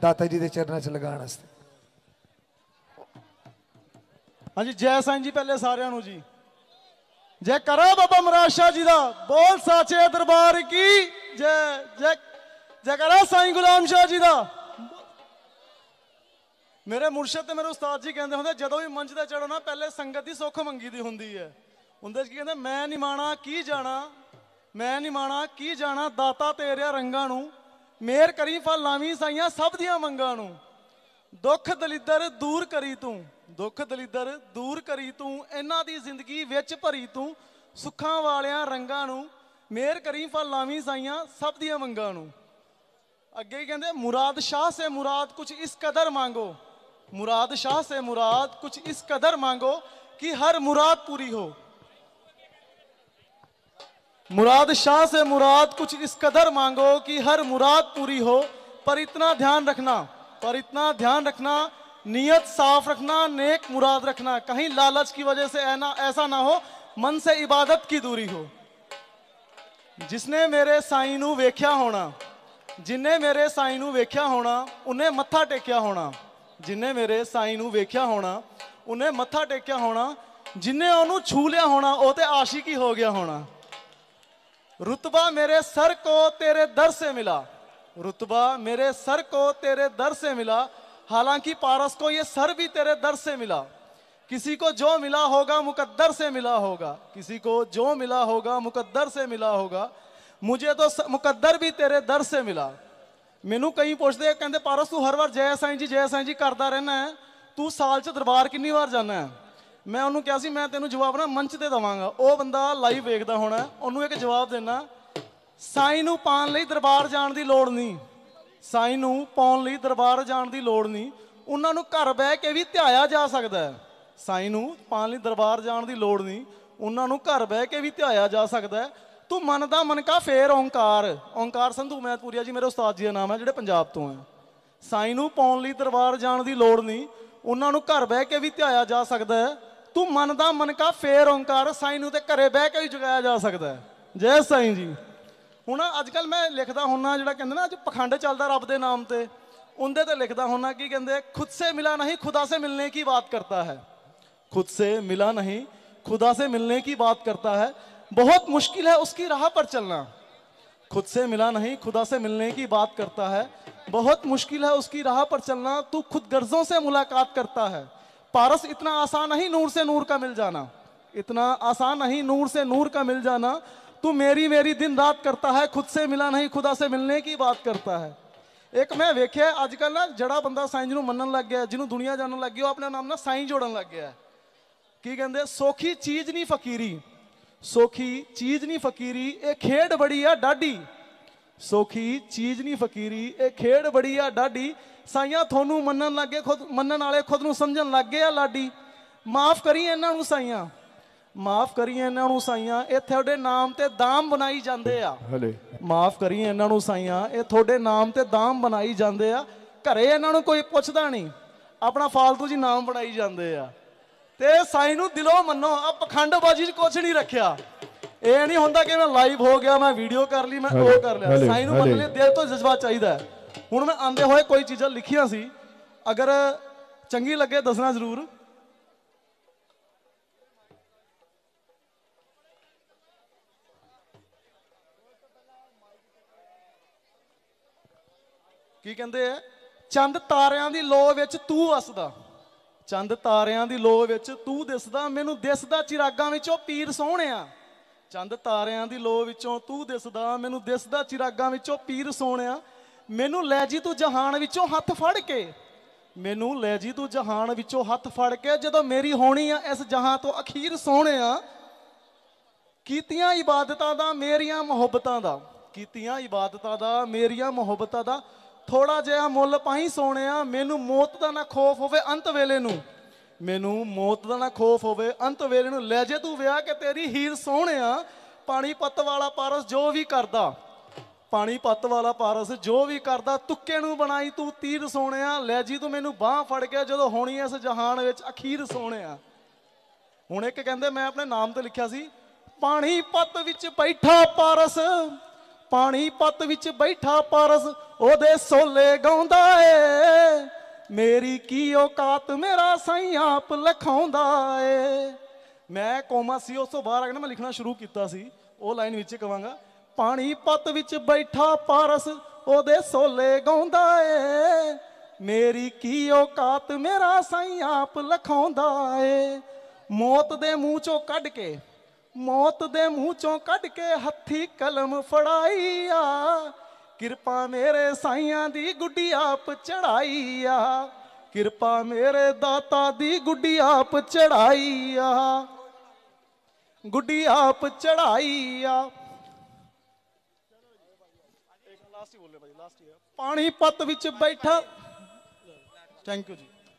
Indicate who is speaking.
Speaker 1: ਦਾਤਾ ਜੀ ਦੇ ਚਰਨਾਂ 'ਚ ਲਗਾਉਣ ਵਾਸਤੇ ਹਾਂਜੀ ਜੈ ਸਾਈਂ ਜੀ ਪਹਿਲੇ ਸਾਰਿਆਂ ਨੂੰ ਜੀ ਜੈ ਕਰੋ ਬਾਬਾ ਮਰਾਸ਼ਾ ਜੀ ਦਾ ਬੋਲ ਸਾਚੇ ਦਰਬਾਰ ਕੀ ਜੈ ਜੈ ਜੈ ਕਰੋ ਸਾਈਂ ਗੁਲਾਮ ਸ਼ਾਹ ਜੀ ਦਾ ਮੇਰੇ ਮੁਰਸ਼ਦ ਤੇ ਮੇਰੇ ਉਸਤਾਦ ਜੀ ਕਹਿੰਦੇ ਹੁੰਦੇ ਜਦੋਂ ਵੀ ਮੰਚ ਤੇ ਚੜੋ ਨਾ ਪਹਿਲੇ ਸੰਗਤ ਦੀ ਸੁੱਖ ਮੰਗੀ ਦੀ ਹੁੰਦੀ ਹੈ ਹੁੰਦੇ ਕੀ ਕਹਿੰਦੇ ਮੈਂ ਨਹੀਂ ਮਾਣਾ ਕੀ ਜਾਣਾ ਮੈਂ ਨਹੀਂ ਮਾਣਾ ਕੀ ਜਾਣਾ ਦਾਤਾ ਤੇਰੇ ਰੰਗਾਂ ਨੂੰ ਮੇਰ ਕਰੀ ਫਲ ਲਾਵੀ ਸਾਈਆਂ ਸਭ ਦੀਆਂ ਮੰਗਾਂ ਨੂੰ ਦੁੱਖ ਦਲਿੱਦਰ ਦੂਰ ਕਰੀ ਤੂੰ ਦੁੱਖ ਦਲਿੱਦਰ ਦੂਰ ਕਰੀ ਤੂੰ ਇਹਨਾਂ ਦੀ ਜ਼ਿੰਦਗੀ ਵਿੱਚ ਭਰੀ ਤੂੰ ਸੁੱਖਾਂ ਵਾਲਿਆਂ ਰੰਗਾਂ ਨੂੰ ਮੇਰ ਕਰੀ ਫਲ ਲਾਵੀ ਸਾਈਆਂ ਸਭ ਦੀਆਂ ਮੰਗਾਂ ਨੂੰ ਅੱਗੇ ਹੀ ਕਹਿੰਦੇ ਮੁਰਾਦ ਸ਼ਾਹ ਸੇ ਮੁਰਾਦ ਕੁਝ ਇਸ ਕਦਰ ਮੰਗੋ ਮੁਰਾਦ ਸ਼ਾਹ ਸੇ ਮੁਰਾਦ ਕੁਝ ਇਸ ਕਦਰ ਮੰਗੋ ਕਿ ਹਰ ਮੁਰਾਦ ਪੂਰੀ ਹੋ मुराद शाह से मुराद कुछ इस कदर मांगो कि हर मुराद पूरी हो पर इतना ध्यान रखना पर इतना ध्यान रखना नियत साफ रखना नेक मुराद रखना कहीं लालच की वजह से ऐना ऐसा ना हो मन से इबादत की दूरी हो जिसने मेरे साइनू वेख्या होना जिन्हें मेरे साइनू वेख्या होना उन्हें मत्था टेक्या होना जिन्हें मेरे साइनू वेख्या होना उन्हें मत्था टेक्या होना जिन्हें ओनू छू लिया होना ओते आशिकी हो गया होना रुतबा मेरे सर को तेरे दर से मिला रुतबा मेरे सर को तेरे दर से मिला हालांकि पारस को ये सर भी तेरे दर से मिला किसी को जो मिला होगा मुकद्दर से मिला होगा किसी को जो मिला होगा मुकद्दर से मिला होगा मुझे तो स... मुकद्दर भी तेरे दर से मिला ਮੈਨੂੰ ਕਈ ਪੁੱਛਦੇ ਕਹਿੰਦੇ तू हर बार जय साई जी जय साई जी करता रहना है तू साल 'ਚ ਦਰਬਾਰ ਕਿੰਨੀ ਵਾਰ ਜਾਣਾ ਹੈ ਮੈਂ ਉਹਨੂੰ ਕਿਹਾ ਸੀ ਮੈਂ ਤੈਨੂੰ ਜਵਾਬ ਨਾ ਮੰਚ ਤੇ ਦਵਾਂਗਾ ਉਹ ਬੰਦਾ ਲਾਈਵ ਵੇਖਦਾ ਹੋਣਾ ਉਹਨੂੰ ਇੱਕ ਜਵਾਬ ਦੇਣਾ ਸਾਈ ਨੂੰ ਪਾਉਣ ਲਈ ਦਰਬਾਰ ਜਾਣ ਦੀ ਲੋੜ ਨਹੀਂ ਸਾਈ ਨੂੰ ਪਾਉਣ ਲਈ ਦਰਬਾਰ ਜਾਣ ਦੀ ਲੋੜ ਨਹੀਂ ਉਹਨਾਂ ਨੂੰ ਘਰ ਬਹਿ ਕੇ ਵੀ ਧਿਆਇਆ ਜਾ ਸਕਦਾ ਹੈ ਸਾਈ ਨੂੰ ਪਾਉਣ ਲਈ ਦਰਬਾਰ ਜਾਣ ਦੀ ਲੋੜ ਨਹੀਂ ਉਹਨਾਂ ਨੂੰ ਘਰ ਬਹਿ ਕੇ ਵੀ ਧਿਆਇਆ ਜਾ ਸਕਦਾ ਤੂੰ ਮਨ ਦਾ ਮਨ ਕਾ ਫੇਰ ਓੰਕਾਰ ਓੰਕਾਰ ਸੰਧੂ ਪੂਰੀਆ ਜੀ ਮੇਰੇ ਉਸਤਾਦ ਜੀ ਦਾ ਨਾਮ ਹੈ ਜਿਹੜੇ ਪੰਜਾਬ ਤੋਂ ਹੈ ਸਾਈ ਨੂੰ ਪਾਉਣ ਲਈ ਦਰਬਾਰ ਜਾਣ ਦੀ ਲੋੜ ਨਹੀਂ ਉਹਨਾਂ ਨੂੰ ਘਰ ਬਹਿ ਕੇ ਵੀ ਧਿਆਇਆ ਜਾ ਸਕਦਾ ਹੈ तू मन का फेर ओंकार साई तो घरे बह के भी जगया जा सकता है जय साई जी हूँ अजक मैं लिखता हूं जो कहें अच पखंड चलता रब के नाम से उनके तो लिखता हूं कि कहें खुद से मिला नहीं खुदा से मिलने की बात करता है खुद से मिला नहीं खुदा से मिलने की बात करता है बहुत मुश्किल है उसकी राह पर चलना खुद से मिला नहीं खुदा से मिलने की बात करता है बहुत मुश्किल है उसकी राह पर चलना तू खुद गर्जों से मुलाकात करता है पारस इतना आसान नहीं नूर से नूर का मिल जाना इतना आसान नहीं नूर से नूर का मिल जाना तू मेरी मेरी दिन रात करता है खुद से ਮਿਲਾ ਨਹੀਂ ਖੁਦਾ ਸੇ ਮਿਲਨੇ ਕੀ ਬਾਤ ਕਰਤਾ ਹੈ ਇੱਕ ਮੈਂ ਵੇਖਿਆ ਅੱਜ ਕੱਲ ਨਾ ਜਿਹੜਾ ਬੰਦਾ ਸਾਇੰਸ ਨੂੰ ਮੰਨਣ ਲੱਗ ਗਿਆ ਜਿਹਨੂੰ ਦੁਨੀਆ ਜਾਣਨ ਲੱਗ ਗਈ ਉਹ ਆਪਣਾ ਨਾਮ ਨਾ ਸਾਇੰਸ ਜੋੜਨ ਲੱਗ ਗਿਆ ਕੀ ਕਹਿੰਦੇ ਸੋਖੀ ਚੀਜ਼ ਨਹੀਂ ਫਕੀਰੀ ਸੋਖੀ ਚੀਜ਼ ਨਹੀਂ ਫਕੀਰੀ ਇਹ ਖੇਡ ਬੜੀ ਆ ਡਾਢੀ ਸੋਖੀ ਚੀਜ਼ ਨਹੀਂ ਫਕੀਰੀ ਇਹ ਖੇਡ ਬੜੀ ਆ ਡਾਡੀ ਸਾਈਆਂ ਤੁਹਾਨੂੰ ਮੰਨਣ ਲੱਗੇ ਖੁਦ ਮੰਨਣ ਵਾਲੇ ਖੁਦ ਨੂੰ ਸਮਝਣ ਲੱਗ ਗਏ ਆ ਲਾਡੀ ਮਾਫ ਕਰੀ ਇਹਨਾਂ ਨੂੰ ਸਾਈਆਂ ਮਾਫ ਕਰੀ ਇਹਨਾਂ ਨੂੰ ਸਾਈਆਂ ਇਹ ਤੁਹਾਡੇ ਨਾਮ ਤੇ ਦਾਮ ਬਣਾਈ ਜਾਂਦੇ ਆ ਹਲੇ ਮਾਫ ਕਰੀ ਇਹਨਾਂ ਨੂੰ ਸਾਈਆਂ ਇਹ ਤੁਹਾਡੇ ਨਾਮ ਤੇ ਦਾਮ ਬਣਾਈ ਜਾਂਦੇ ਆ ਘਰੇ ਇਹਨਾਂ ਨੂੰ ਕੋਈ ਪੁੱਛਦਾ ਨਹੀਂ ਆਪਣਾ ਫਾਲਤੂ ਜੀ ਨਾਮ ਬਣਾਈ ਜਾਂਦੇ ਆ ਤੇ ਸਾਈ ਨੂੰ ਦਿਲੋਂ ਮੰਨੋ ਆ ਪਖੰਡਬਾਜੀ 'ਚ ਕੁਛ ਨਹੀਂ ਰੱਖਿਆ ਇਹ ਨਹੀਂ ਹੁੰਦਾ ਕਿ ਮੈਂ ਲਾਈਵ ਹੋ ਗਿਆ ਮੈਂ ਵੀਡੀਓ ਕਰ ਲਈ ਮੈਂ ਉਹ ਕਰ ਲਿਆ ਸਾਈ ਨੂੰ ਮੰਨ ਲਈ ਦਿਲ ਤੋਂ ਜਜ਼ਬਾ ਚਾਹੀਦਾ ਹੁਣ ਮੈਂ ਆਂਦੇ ਹੋਏ ਕੋਈ ਚੀਜ਼ਾਂ ਲਿਖੀਆਂ ਸੀ ਅਗਰ ਚੰਗੀ ਲੱਗੇ ਦੱਸਣਾ ਜ਼ਰੂਰ ਕੀ ਕਹਿੰਦੇ ਆ ਚੰਦ ਤਾਰਿਆਂ ਦੀ ਲੋ ਵਿੱਚ ਤੂੰ ਵਸਦਾ ਚੰਦ ਤਾਰਿਆਂ ਦੀ ਲੋ ਵਿੱਚ ਤੂੰ ਦਿਸਦਾ ਮੈਨੂੰ ਦਿਸਦਾ ਚਿਰਾਗਾਂ ਵਿੱਚੋਂ ਪੀਰ ਸੋਹਣਿਆ ਚੰਦ ਤਾਰਿਆਂ ਦੀ ਲੋ ਵਿੱਚੋਂ ਤੂੰ ਦਿਸਦਾ ਮੈਨੂੰ ਦਿਸਦਾ ਚਿਰਾਗਾਂ ਵਿੱਚੋਂ ਪੀਰ ਸੋਹਣਿਆ ਮੈਨੂੰ ਲੈ ਜੀ ਤੂੰ ਜਹਾਨ ਵਿੱਚੋਂ ਹੱਥ ਫੜ ਕੇ ਮੈਨੂੰ ਲੈ ਜੀ ਤੂੰ ਜਹਾਨ ਵਿੱਚੋਂ ਹੱਥ ਫੜ ਕੇ ਜਦੋਂ ਮੇਰੀ ਹੋਣੀ ਆ ਇਸ ਜਹਾਂ ਤੋਂ ਅਖੀਰ ਸੋਹਣਿਆ ਕੀਤੀਆਂ ਇਬਾਦਤਾਂ ਦਾ ਮੇਰੀਆਂ ਮੁਹੱਬਤਾਂ ਦਾ ਕੀਤੀਆਂ ਇਬਾਦਤਾਂ ਦਾ ਮੇਰੀਆਂ ਮੁਹੱਬਤਾਂ ਦਾ ਥੋੜਾ ਜਿਹਾ ਮੁੱਲ ਪਾਈ ਸੋਹਣਿਆ ਮੈਨੂੰ ਮੌਤ ਦਾ ਨਾ ਖੋਫ ਹੋਵੇ ਅੰਤ ਵੇਲੇ ਨੂੰ ਮੈਨੂੰ ਮੌਤ ਦਾ ਨਾ ਖੋਫ ਹੋਵੇ ਅੰਤ ਵੇਲੇ ਨੂੰ ਲੈ ਜੇ ਤੂੰ ਵਿਆਹ ਕੇ ਤੇਰੀ ਹੀਰ ਸੋਹਣਿਆ ਪਾਣੀ ਪੱਤ ਵਾਲਾ ਪਾਰਸ ਜੋ ਵੀ ਕਰਦਾ ਪਾਣੀ ਪੱਤ ਵਾਲਾ ਪਾਰਸ ਜੋ ਵੀ ਕਰਦਾ ਤੁੱਕੇ ਨੂੰ ਬਣਾਈ ਤੂੰ ਤੀਰ ਸੋਹਣਿਆ ਲੈ ਜੀ ਤੂੰ ਮੈਨੂੰ ਬਾਹ ਫੜ ਕੇ ਜਦੋਂ ਹੋਣੀ ਇਸ ਜਹਾਨ ਵਿੱਚ ਅਖੀਰ ਸੋਹਣਿਆ ਹੁਣ ਇੱਕ ਕਹਿੰਦੇ ਮੈਂ ਆਪਣੇ ਨਾਮ ਤੇ ਲਿਖਿਆ ਸੀ ਪਾਣੀ ਪੱਤ ਵਿੱਚ ਬੈਠਾ ਪਾਰਸ ਪਾਣੀ ਪੱਤ ਵਿੱਚ ਬੈਠਾ ਪਾਰਸ ਉਹਦੇ ਸੋਲੇ ਗਾਉਂਦਾ ਏ ਮੇਰੀ ਕੀ ਔਕਾਤ ਮੇਰਾ ਸਾਈਂ ਆਪ ਲਖਾਉਂਦਾ ਏ ਮੈਂ ਕੋਮਾ ਸੀ ਉਸ ਤੋਂ ਬਾਹਰ ਆ ਕੇ ਮੈਂ ਲਿਖਣਾ ਸ਼ੁਰੂ ਕੀਤਾ ਸੀ ਉਹ ਲਾਈਨ ਵਿੱਚ ਕਵਾਂਗਾ ਪਾਣੀ ਪੱਤ ਵਿੱਚ ਬੈਠਾ ਪਾਰਸ ਉਹਦੇ ਸੋਲੇ ਗਾਉਂਦਾ ਏ ਮੇਰੀ ਕੀ ਔਕਾਤ ਮੇਰਾ ਸਾਈਂ ਆਪ ਲਖਾਉਂਦਾ ਏ ਮੌਤ ਦੇ ਮੂੰਹ ਚੋਂ ਕੱਢ ਕੇ ਮੌਤ ਦੇ ਮੂੰਹ ਚੋਂ ਕੱਢ ਕੇ ਹੱਥੀ ਕਲਮ ਫੜਾਈ ਆ ਕਿਰਪਾ ਮੇਰੇ ਸਾਈਆਂ ਦੀ ਗੁੱਡੀ ਆਪ ਚੜਾਈ ਆ ਕਿਰਪਾ ਮੇਰੇ ਦਾਤਾ ਦੀ ਗੁੱਡੀ ਆਪ ਚੜਾਈ ਆ ਗੁੱਡੀ ਆਪ ਚੜਾਈ ਆ ਪਾਣੀ ਪੱਤ ਵਿੱਚ ਬੈਠਾ ਥੈਂਕ ਯੂ ਜੀ